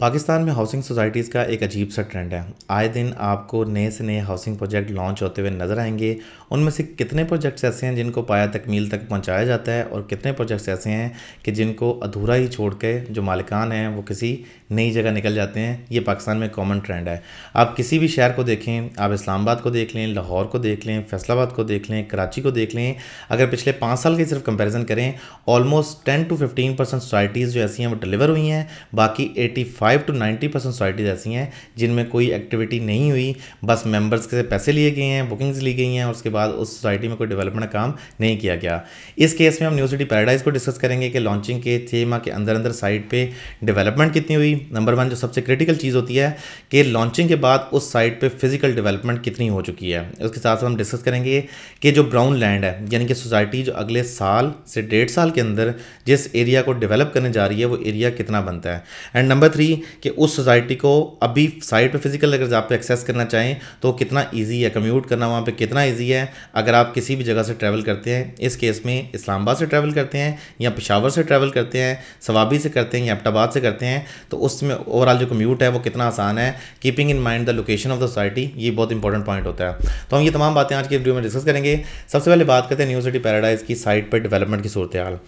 पाकिस्तान में housing societies का एक अजीब सा ट्रेंड है आए दिन आपको नए से नए हाउसिंग प्रोजेक्ट लॉन्च होते हुए नज़र आएंगे उनमें से कितने प्रोजेक्ट्स ऐसे हैं जिनको पाया तकमील तक पहुंचाया जाता है और कितने प्रोजेक्ट्स ऐसे हैं कि जिनको अधूरा ही छोड़ के जो मालिकान हैं वो किसी नई जगह निकल जाते हैं ये पाकिस्तान में कॉमन ट्रेंड है आप किसी भी शहर को देखें आप इस्लामाबाद को देख लें लाहौर को देख लें फैसलाबाद को देख लें कराची को देख लें अगर पिछले पाँच साल की सिर्फ कंपेरिजन करें almost ten to fifteen percent societies जो ऐसी हैं वो डिलीवर हुई हैं बाकी eighty five to ninety percent societies ऐसी हैं जिनमें कोई एक्टिविटी नहीं हुई बस मेंबर्स के पैसे लिए गए हैं बुकिंग्स ली गई हैं और उसके बाद उस सोसाइटी में कोई डेवलपमेंट काम नहीं किया गया इस केस में हम न्यू सिटी पैराडाइज को डिस्कस करेंगे कि लॉन्चिंग के छः माह के अंदर अंदर साइट पर डेवलपमेंट कितनी हुई नंबर वन जो सबसे क्रिटिकल चीज़ होती है कि लॉन्चिंग के बाद उस साइट पर फिजिकल डेवलपमेंट कितनी हो चुकी है उसके साथ साथ हम डिस्कस करेंगे कि जो ब्राउन लैंड है यानी कि सोसाइटी जो अगले साल से डेढ़ साल के अंदर जिस एरिया को डेवलप करने जा रही है वो एरिया कितना बनता है एंड नंबर थ्री कि उस सोसाइटी को अभी साइट पे फिजिकल अगर आप एक्सेस करना चाहें तो कितना इजी है कम्यूट करना वहाँ पे कितना इजी है अगर आप किसी भी जगह से ट्रैवल करते हैं इस केस में इस्लामाबाद से ट्रैवल करते हैं या पिशावर से ट्रैवल करते हैं सवाबी से करते हैं या अपटाबाद से करते हैं तो उसमें ओवरऑल जो कम्यूट है वो कितना आसान है keeping in mind the location of the society ये बहुत इंपॉर्टेंट पॉइंट होता है तो हम ये तमाम बातें आज की वीडियो में डिस्कस करेंगे सबसे पहले बात करते हैं न्यू सिटी पैराडाइज की साइट पर डेवलपमेंट की सूरत हाल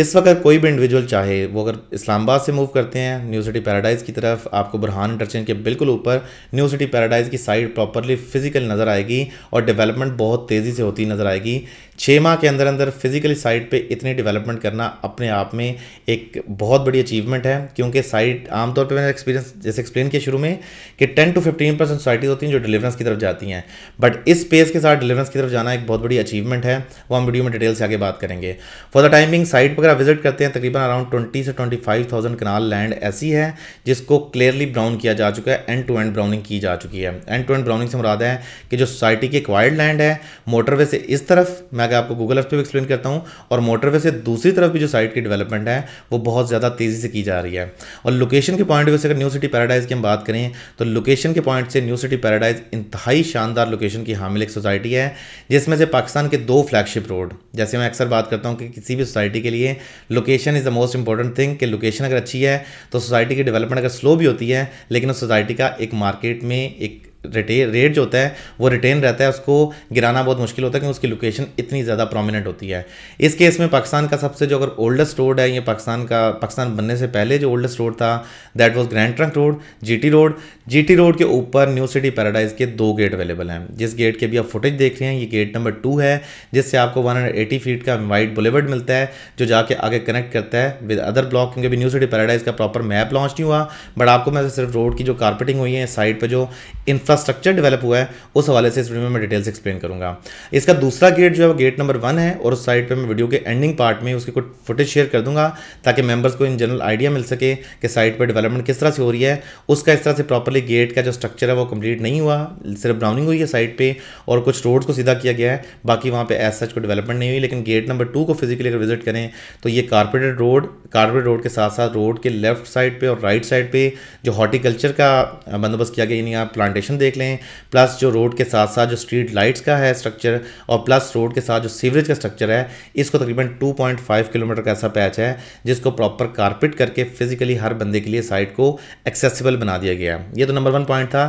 इस वक्त कोई भी इंडिविजुअल चाहे वो अगर इस्लामाबाद से मूव करते हैं न्यू सिटी पैराडाइज पैराडाइज की तरफ आपको बुरहान इंटरचेंज के बिल्कुल ऊपर न्यू सिटी पैराडाइज की साइड प्रॉपरली फिजिकल नज़र आएगी और डेवलपमेंट बहुत तेज़ी से होती नज़र आएगी छः माह के अंदर अंदर फिजिकली साइट पे इतनी डेवलपमेंट करना अपने आप में एक बहुत बड़ी अचीवमेंट है क्योंकि साइट आमतौर पे मैंने एक्सपीरियंस जैसे एक्सप्लेन किया शुरू में कि 10 टू 15 परसेंट सोसाइटीज़ होती हैं जो डिलीवरेंस की तरफ जाती हैं बट इस स्पेस के साथ डिलीवरेंस की तरफ जाना एक बहुत बड़ी अचीवमेंट है वो हम वीडियो में डिटेल से आगे बात करेंगे फॉर द टाइमिंग साइट पर विजिट करते हैं तकरीबन अराउंड ट्वेंटी से twenty five thousand kanal land ऐसी है जिसको क्लियरली ब्राउन किया जा चुका है एंड टू एंड ब्राउनिंग की जा चुकी है एंड टू एंड ब्राउनिंग से मुराद है कि जो सोसाइटी की एक लैंड है मोटरवे से इस तरफ आगे आपको गूगल अर्थ पे भी एक्सप्लेन करता हूँ और मोटरवे से दूसरी तरफ भी जो साइट की डेवलपमेंट है वो बहुत ज़्यादा तेज़ी से की जा रही है और लोकेशन के पॉइंट व्यू से अगर न्यू सिटी पैराडाइज की हम बात करें तो लोकेशन के पॉइंट से न्यू सिटी पैराडाइज इंतहाई शानदार लोकेशन की हामिल एक सोसाइटी है जिसमें से पाकिस्तान के दो फ्लैगशिप रोड जैसे मैं अक्सर बात करता हूँ कि किसी भी सोसाइटी के लिए location is the most important thing कि लोकेशन अगर अच्छी है तो सोसाइटी की डेवलपमेंट अगर स्लो भी होती है लेकिन उस सोसाइटी का एक मार्केट में एक रेट जो होता है वो रिटेन रहता है उसको गिराना बहुत मुश्किल होता है क्योंकि उसकी लोकेशन इतनी ज़्यादा प्रोमिनेंट होती है इस केस में पाकिस्तान का सबसे जो अगर ओल्डेस्ट रोड है ये पाकिस्तान का पाकिस्तान बनने से पहले जो ओल्डेस्ट रोड था that was grand trunk road G road G road के ऊपर न्यू सिटी पैराडाइज के दो गेट अवेलेबल हैं जिस गेट के भी आप फुटेज देख रहे हैं ये गेट नंबर टू है जिससे आपको वन फीट का वाइट बुलेवर्ड मिलता है जो जाके आगे कनेक्ट करता है विद अदर ब्लॉक क्योंकि अभी न्यू सिटी पैराडाइज का प्रॉपर मैप लॉन्च नहीं हुआ बट आपको मैं सिर्फ रोड की जो कारपेटिंग हुई है साइड पर जो इंफ्रा का स्ट्रक्चर डेवलप हुआ है उस हवाले से इस वीडियो में मैं डिटेल्स एक्सप्लेन करूंगा इसका दूसरा गेट जो है वो गेट नंबर वन है और उस साइड पर मैं वीडियो के एंडिंग पार्ट में उसकी कुछ फुटेज शेयर कर दूंगा ताकि मेंबर्स को इन जनरल आइडिया मिल सके कि साइट पर डेवलपमेंट किस तरह से हो रही है उसका इस तरह से प्रॉपरली गेट का जो स्ट्रक्चर है वो कंप्लीट नहीं हुआ सिर्फ ब्राउनिंग हुई है साइट पर और कुछ रोड्स को सीधा किया गया है बाकी वहाँ पर एज सच को डेवलपमेंट नहीं हुई लेकिन गेट नंबर टू को फिजिकली अगर विजिट करें तो ये कारपोरेटेड रोड कारपोरेट रोड के साथ साथ रोड के लेफ्ट साइड पर और राइट साइड पर जो हॉर्टिकल्चर का बंदोबस्त किया गया यानी आप प्लांटेशन देख लें प्लस जो रोड के साथ साथ जो स्ट्रीट लाइट्स का है स्ट्रक्चर और प्लस रोड के साथ जो सीवरेज का स्ट्रक्चर है इसको तकरीबन 2.5 किलोमीटर का ऐसा पैच है जिसको प्रॉपर कारपेट करके फिजिकली हर बंदे के लिए साइट को एक्सेसिबल बना दिया गया ये तो नंबर वन पॉइंट था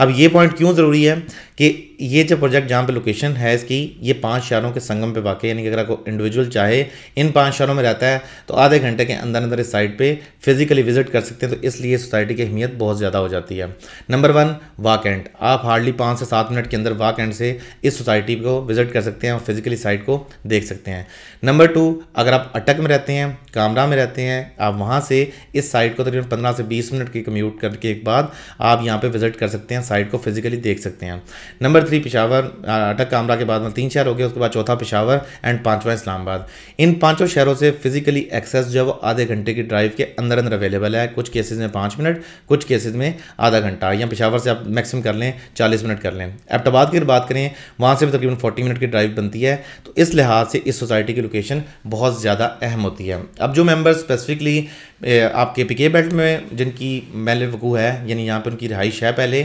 अब ये पॉइंट क्यों ज़रूरी है कि ये जो प्रोजेक्ट जहाँ पे लोकेशन है इसकी ये पांच शहरों के संगम पे वाकई यानी कि अगर आपको इंडिविजुअल चाहे इन पांच शहरों में रहता है तो आधे घंटे के अंदर अंदर इस साइट पे फिजिकली विजिट कर सकते हैं तो इसलिए सोसाइटी की अहमियत बहुत ज़्यादा हो जाती है नंबर वन वाकेंट आप हार्डली पाँच से सात मिनट के अंदर वाकेंट से इस सोसाइटी को विजिट कर सकते हैं और फिजिकली साइट को देख सकते हैं नंबर टू अगर आप अटक में रहते हैं कामरा में रहते हैं आप वहाँ से इस साइट को तकरीबन पंद्रह से बीस मिनट की कम्यूट करके एक बाद आप यहाँ पर विजिट कर सकते हैं हैं साइट को फिजिकली देख सकते हैं नंबर थ्री पिशावर अटक कामरा के बाद में तीन शहर हो गए उसके बाद चौथा पिशावर एंड पाँचवा इस्लामाबाद इन पाँचों शहरों से फिजिकली एक्सेस जो है वो आधे घंटे की ड्राइव के अंदर अंदर अवेलेबल है कुछ केसेज में पाँच मिनट कुछ केसेज में आधा घंटा या पिशावर से आप मैक्सिम कर लें चालीस मिनट कर लें एबटाबाद की बात करें वहाँ से भी तकरीबन फोर्टी मिनट की ड्राइव बनती है तो इस लिहाज से इस सोसाइटी की लोकेशन बहुत ज़्यादा अहम होती है अब जो मेम्बर स्पेसिफिकली आपके पिके बेल्ट में जिनकी मेल वकू है यानी यहाँ पर उनकी रिहाइश है पहले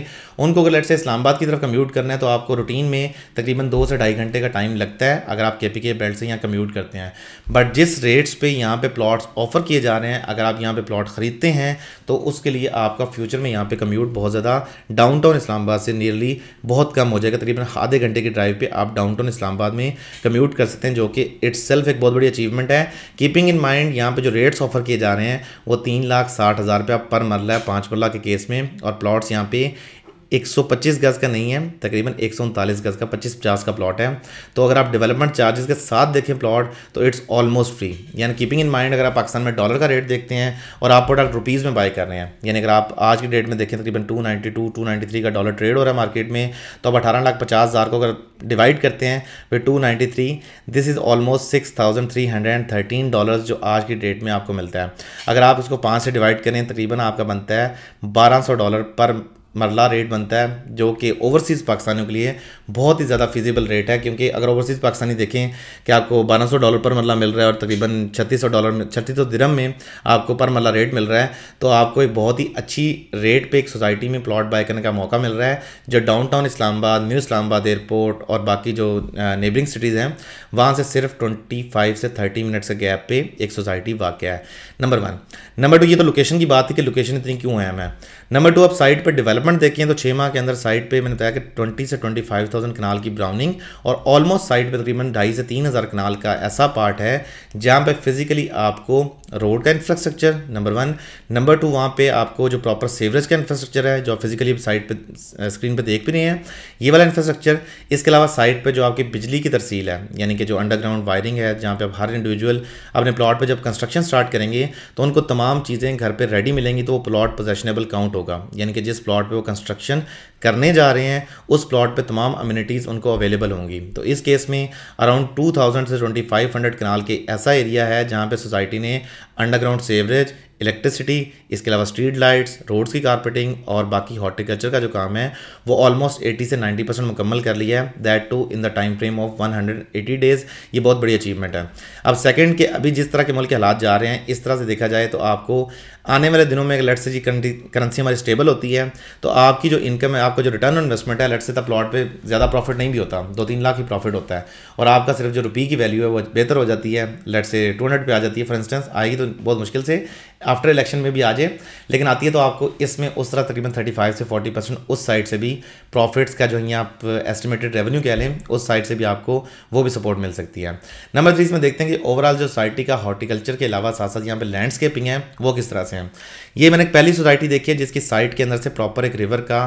उनको अगर लेट से इस्लामाबाद की तरफ कम्यूट करना है तो आपको रूटीन में तकरीबन दो से ढाई घंटे का टाइम लगता है अगर आप के पी के बेल्ट से यहाँ कम्यूट करते हैं बट जिस रेट्स पर यहाँ पर प्लाट्स ऑफर किए जा रहे हैं अगर आप यहाँ पर प्लाट ख़रीदते हैं तो उसके लिए आपका फ्यूचर में यहाँ पर कम्यूट बहुत ज़्यादा डाउन टाउन इस्लामाबाद से नियरली बहुत कम हो जाएगा तकरीबन आधे घंटे की ड्राइव पर आप डाउन टाउन इस्लामाबाद में कम्यूट कर सकते हैं जो कि इट्स एक बहुत बड़ी अचीवमेंट है कीपिंग इन माइंड यहाँ पर जो रेट्स ऑफर किए जा रहे हैं वो तीन लाख साठ हज़ार रुपया पर मरला है पाँच मरला के केस में और प्लॉट्स यहाँ पे 125 गज का नहीं है तकरीबन एक गज का पच्चीस पचास का प्लॉट है तो अगर आप डेवलपमेंट चार्जेस के साथ देखें प्लॉट तो इट्स ऑलमोस्ट फ्री यानी कीपिंग इन माइंड अगर आप पाकिस्तान में डॉलर का रेट देखते हैं और आप प्रोडक्ट रुपीज़ में बाय कर रहे हैं यानी अगर आप आज की डेट में देखें तकरीबन two ninety two two three का डॉलर ट्रेड हो रहा है मार्केट में तो आप अठारह लाख पचास हज़ार को अगर डिवाइड करते हैं फिर two ninety three this is almost six thousand three hundred and thirteen dollar जो आज की डेट में आपको मिलता है अगर आप इसको पाँच से डिवाइड करें तकरीबन आपका बनता है बारह सौ डॉलर पर मरला रेट बनता है जो कि ओवरसीज़ पाकिस्तानियों के लिए बहुत ही ज़्यादा फिजिबल रेट है क्योंकि अगर ओवरसीज़ पाकिस्तानी देखें कि आपको 1200 डॉलर पर मरला मिल रहा है और तकरीबन 3600 डॉलर में छत्तीस सौ दिरम में आपको पर मरला रेट मिल रहा है तो आपको एक बहुत ही अच्छी रेट पर एक सोसाइटी में प्लॉट बाय करने का मौका मिल रहा है जो downtown Islamabad new Islamabad airport और बाकी जो नेबरिंग सिटीज़ हैं वहाँ से सिर्फ ट्वेंटी से थर्टी मिनट के गैप पर एक सोसाइटी वाक़ है नंबर वन नंबर टू ये तो लोकेशन की बात है कि लोकेशन इतनी क्यों है मैं नंबर टू आप साइट पर डेवलपमेंट देखें तो छः माह के अंदर साइट पे मैंने बताया कि ट्वेंटी से ट्वेंटी फाइव थाउजेंड कनाल की ब्राउनिंग और ऑलमोस्ट साइट पे तकरीबन ढाई से तीन हज़ार कनाल का ऐसा पार्ट है जहाँ पे फिजिकली आपको रोड का infrastructure number one number two वहाँ पे आपको जो प्रॉपर सेवरेज का इंफ्रास्ट्रक्चर है जो फिजिकली साइट पे स्क्रीन पे देख भी नहीं है ये वाला इंफ्रास्ट्रक्चर इसके अलावा साइट पे जो आपकी बिजली की तरसील है यानी कि जो अंडरग्राउंड वायरिंग है जहाँ पे आप हर इंडिविजुअल अपने प्लॉट पर जब कंस्ट्रक्शन स्टार्ट करेंगे तो उनको तमाम चीज़ें घर पर रेडी मिलेंगी तो वो प्लॉट पोजेशनेबल काउंट होगा यानी कि जिस प्लॉट पर वो कंस्ट्रक्शन करने जा रहे हैं उस प्लॉट पर तमाम अम्यूनिटीज़ उनको अवेलेबल होंगी तो इस केस में अराउंड टू से ट्वेंटी कनाल के ऐसा एरिया है जहाँ पर सोसाइटी ने अंडरग्राउंड सेवरेज इलेक्ट्रिसिटी इसके अलावा स्ट्रीट लाइट्स रोड्स की कारपेटिंग और बाकी हॉर्टिकल्चर का जो काम है वो ऑलमोस्ट 80 से 90 परसेंट मुकम्मल कर लिया है that too in the time frame of 180 days ये बहुत बड़ी अचीवमेंट है अब सेकंड के अभी जिस तरह के मुल्क के हालात जा रहे हैं इस तरह से देखा जाए तो आपको आने वाले दिनों में लेट से जी करेंसी हमारी स्टेबल होती है तो आपकी जो इनकम है आपका जो रिटर्न इन्वेस्टमेंट है लेट से प्लॉट पे ज़्यादा प्रॉफिट नहीं भी होता दो तीन लाख ही प्रॉफिट होता है और आपका सिर्फ जो रुपये की वैल्यू है वो बेहतर हो जाती है लेट से टू हंड्रेड पर आ जाती है फॉर इंस्टेंस आएगी तो बहुत मुश्किल से आफ्टर इलेक्शन में भी आ जाए लेकिन आती है तो आपको इसमें उस तरह तकरीबन थर्टी फाइव से फोर्टी परसेंट उस साइड से भी प्रॉफिट्स का जो है आप एस्टिमेटेड रेवेन्यू कह लें उस साइड से भी आपको वो भी सपोर्ट मिल सकती है नंबर थ्री इसमें देखते हैं कि ओवरऑल जो सोसाइटी का हॉर्टिकल्चर के अलावा साथ साथ यहाँ पे लैंडस्केपिंग है वो किस तरह से हैं ये मैंने एक पहली सोसाइटी देखी है जिसकी साइट के अंदर से प्रॉपर एक रिवर का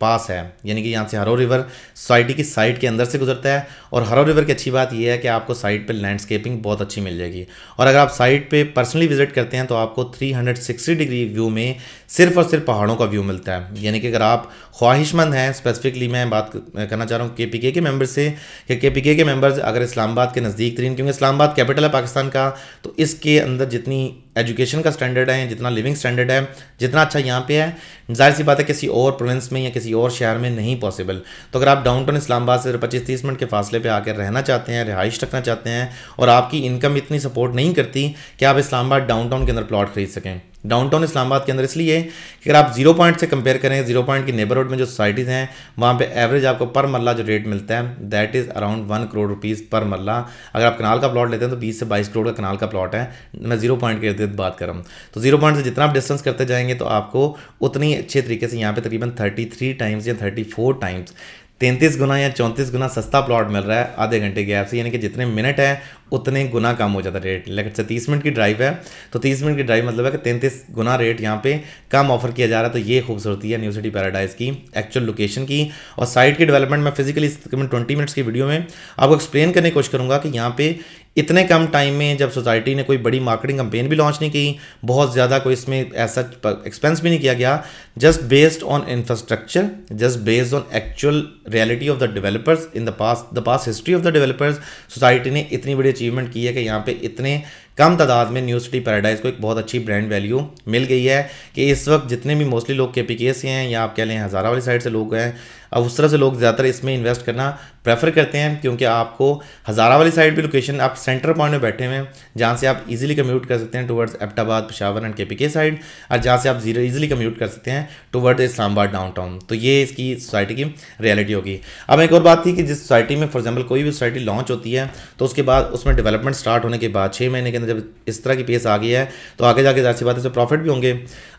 पास है यानी कि यहाँ से हरो रिवर सोसाइटी की साइट के अंदर से गुजरता है और हरो रिवर की अच्छी बात यह है कि आपको साइट पर लैंडस्केपिंग बहुत अच्छी मिल जाएगी और अगर आप साइट पर पर्सनली विजिट करते हैं तो आपको 360 डिग्री व्यू में सिर्फ और सिर्फ पहाड़ों का व्यू मिलता है यानी कि अगर आप ख्वाहिशमंद हैं स्पेसिफिकली मैं बात करना चाह रहा हूँ के पी के मेम्बर से कि के पी के मेम्बर्स अगर इस्लामाबाद के नज़दीक तरीन क्योंकि इस्लामाबाद कैपिटल है पाकिस्तान का तो इसके अंदर जितनी एजुकेशन का स्टैंडर्ड है जितना लिविंग स्टैंडर्ड है जितना अच्छा यहाँ पे है जाहिर सी बात है किसी और प्रोविंस में या किसी और शहर में नहीं पॉसिबल तो अगर आप डाउनटाउन इस्लामाबाद से पच्चीस तीस मिनट के फासले पे आकर रहना चाहते हैं रिहाइश रखना चाहते हैं और आपकी इनकम इतनी सपोर्ट नहीं करती कि आप इस्लामाबाद डाउनटाउन के अंदर प्लॉट खरीद सकें डाउनटाउन इस्लामाबाद के अंदर इसलिए कि अगर आप जीरो पॉइंट से कंपेयर करें जीरो पॉइंट की नेबरहुड में जो सोसाइटीज़ हैं वहाँ पे एवरेज आपको पर मरला जो रेट मिलता है that is around one crore rupees पर मरला अगर आप कनाल का प्लॉट लेते हैं तो बीस से बाईस करोड़ का कनाल का प्लॉट है मैं जीरो पॉइंट के इर्द बात कर रहा हूँ तो जीरो पॉइंट से जितना आप डिस्टेंस करते जाएंगे तो आपको उतनी अच्छे तरीके से यहाँ पर तकरीबन थर्टी टाइम्स या थर्टी टाइम्स तैंतीस गुना या चौंतीस गुना सस्ता प्लॉट मिल रहा है आधे घंटे गैप से यानी कि जितने मिनट हैं उतने गुना कम हो जाता है रेट लेकिन से तीस मिनट की ड्राइव है तो तीस मिनट की ड्राइव मतलब है कि तैंतीस गुना रेट यहाँ पे कम ऑफर किया जा रहा है तो ये खूबसूरती है न्यू सिटी पैराडाइज की एक्चुअल लोकेशन की और साइट की डेवलपमेंट मैं फिजिकली तकरीबन ट्वेंटी मिनट्स की वीडियो में आपको एक्सप्लेन करने की कोशिश करूँगा कि यहाँ पे इतने कम टाइम में जब सोसाइटी ने कोई बड़ी मार्केटिंग कंपेन भी लॉन्च नहीं की बहुत ज़्यादा कोई इसमें ऐसा एक्सपेंस भी नहीं किया गया just based on infrastructure just based on actual reality of the developers in the past the past history of the developers society ने इतनी बड़ी अचीवमेंट की है कि यहाँ पे इतने कम तादाद में न्यू सिटी पैराडाइज को एक बहुत अच्छी ब्रांड वैल्यू मिल गई है कि इस वक्त जितने भी मोस्टली लोग के पी के से हैं या आप कह लें हज़ारा वाली साइड से लोग हैं अब उस तरह से लोग ज़्यादातर इसमें इन्वेस्ट करना प्रेफर करते हैं क्योंकि आपको हज़ारा वाली साइड भी लोकेशन आप सेंटर पॉइंट में बैठे हुए हैं जहाँ से आप इजीली कम्यूट कर सकते हैं towards Abbottabad Peshawar and K P के साइड और जहाँ से आप जीरो ईजिली कम्यूट कर सकते हैं टुवर्ड्स इस्लामाबाद डाउन तो ये इसकी सोसाइटी की रियलिटी होगी अब एक और बात थी कि जिस सोसाइटी में फॉर एग्जाम्पल कोई भी सोसाइटी लॉन्च होती है तो उसके बाद उसमें डेवलपमेंट स्टार्ट होने के बाद छः महीने के अंदर जब इस तरह की पेस आ गई है तो आगे जाके जाहिर सी बात है प्रॉफिट भी होंगे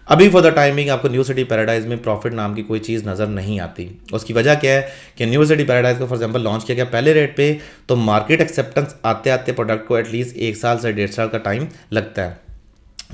अभी फॉर द टाइमिंग आपको न्यू सिटी पैराडाइज में प्रॉफिट नाम की कोई चीज़ नज़र नहीं आती उसकी वजह क्या है कि न्यू सिटी पैराडाइज को फॉर एग्जांपल लॉन्च किया गया पहले रेट पर तो मार्केट एक्सेप्टेंस आते आते प्रोडक्ट को एटलीस्ट एक साल से डेढ़ साल का टाइम लगता है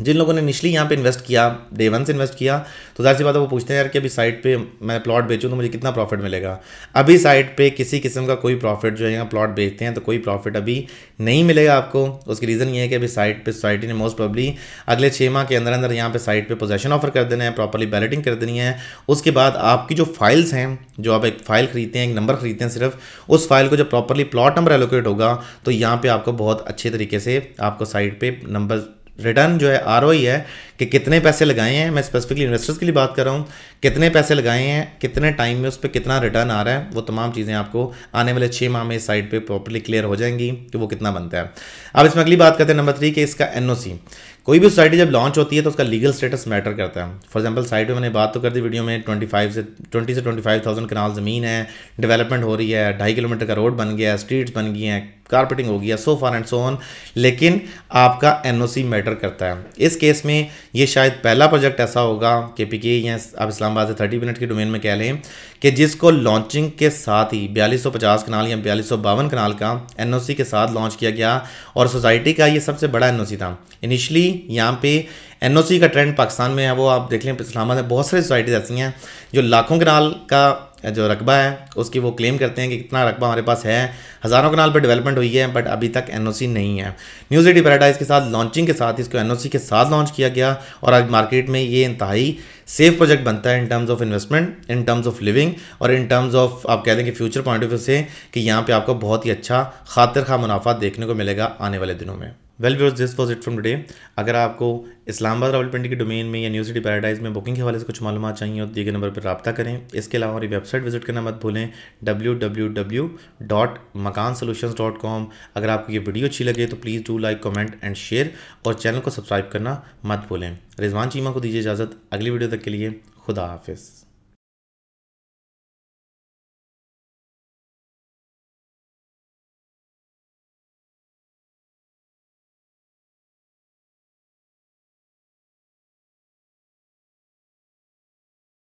जिन लोगों ने निचली यहाँ पे इन्वेस्ट किया डे वन से इन्वेस्ट किया तो जाहिर सी बात है वो पूछते हैं यार कि अभी साइट पे मैं प्लॉट बेचूँ तो मुझे कितना प्रॉफिट मिलेगा अभी साइट पे किसी किस्म का कोई प्रॉफिट जो है यहाँ प्लॉट बेचते हैं तो कोई प्रॉफिट अभी नहीं मिलेगा आपको उसकी रीज़न ये है कि अभी साइट पर सोसाइटी ने मोस्ट प्रॉबली अगले छः माह के अंदर अंदर यहाँ पर साइट पर पोजेशन ऑफर कर देना है प्रॉपरली बैलेटिंग कर देनी है उसके बाद आपकी जो फाइल्स हैं जो आप एक फाइल खरीदते हैं एक नंबर खरीदते हैं सिर्फ उस फाइल को जब प्रॉपरली प्लॉट नंबर एलोकेट होगा तो यहाँ पर आपको बहुत अच्छे तरीके से आपको साइट पर नंबर रिटर्न जो है आर है कि कितने पैसे लगाए हैं मैं स्पेसिफिकली इन्वेस्टर्स के लिए बात कर रहा हूँ कितने पैसे लगाए हैं कितने टाइम में उस पर कितना रिटर्न आ रहा है वो तमाम चीज़ें आपको आने वाले छः माह में इस साइड पे प्रॉपरली क्लियर हो जाएंगी कि वो कितना बनता है अब इसमें अगली बात करते हैं नंबर थ्री कि इसका एन कोई भी सोसाइटी जब लॉन्च होती है तो उसका लीगल स्टेटस मैटर करता है फॉर एग्जांपल साइट में मैंने बात तो कर दी वीडियो में 25 से 20 से 25,000 कनाल ज़मीन है डेवलपमेंट हो रही है ढाई किलोमीटर का रोड बन गया है स्ट्रीट्स बन गई हैं कारपेटिंग हो गया सो फार एंड सो ऑन लेकिन आपका एनओसी मैटर करता है इस केस में ये शायद पहला प्रोजेक्ट ऐसा होगा के पी के या आप इस्लामाबाद से थर्टी मिनट के डोमेन में कह लें कि जिसको लॉन्चिंग के साथ ही बयालीस सौ पचास कनाल या बयालीस सौ बावन कनाल का एन के साथ लॉन्च किया गया और सोसाइटी का ये सबसे बड़ा एन था इनिशली यहाँ पे एन का ट्रेंड पाकिस्तान में है वो आप देख लें इस्लामाबाद में बहुत सारी सोसाइटीज़ ऐसी हैं जो लाखों कनाल का जो रकबा है उसकी वो क्लेम करते हैं कि कितना रकबा हमारे पास है हज़ारों कनाल पर डेवलपमेंट हुई है बट अभी तक एनओसी नहीं है न्यूज़ सिटी पैराडाइज के साथ लॉन्चिंग के साथ इसको एनओसी के साथ लॉन्च किया गया और आज मार्केट में ये इंतहाई सेफ प्रोजेक्ट बनता है in terms of investment in terms of living और इन टर्म्स ऑफ आप कह देंगे फ्यूचर पॉइंट ऑफ व्यू से कि यहाँ पर आपको बहुत ही अच्छा खातिर खा मुनाफा देखने को मिलेगा आने वाले दिनों में well views this was it from today अगर आपको इस्लामाबाद पिंडी के डोमेन में या सिटी पैराडाइज में बुकिंग के हवाले से कुछ मालूम चाहिए और दिए गए नंबर पर रबा करें इसके अलावा हमारी वेबसाइट विजिट करना मत भूलें W W W dot Makaan solution dot com अगर आपको ये वीडियो अच्छी लगे तो please do like comment and share और चैनल को सब्सक्राइब करना मत भूलें रिजवान चीमा को दीजिए इजाज़त अगली वीडियो तक के लिए खुदा हाफिज़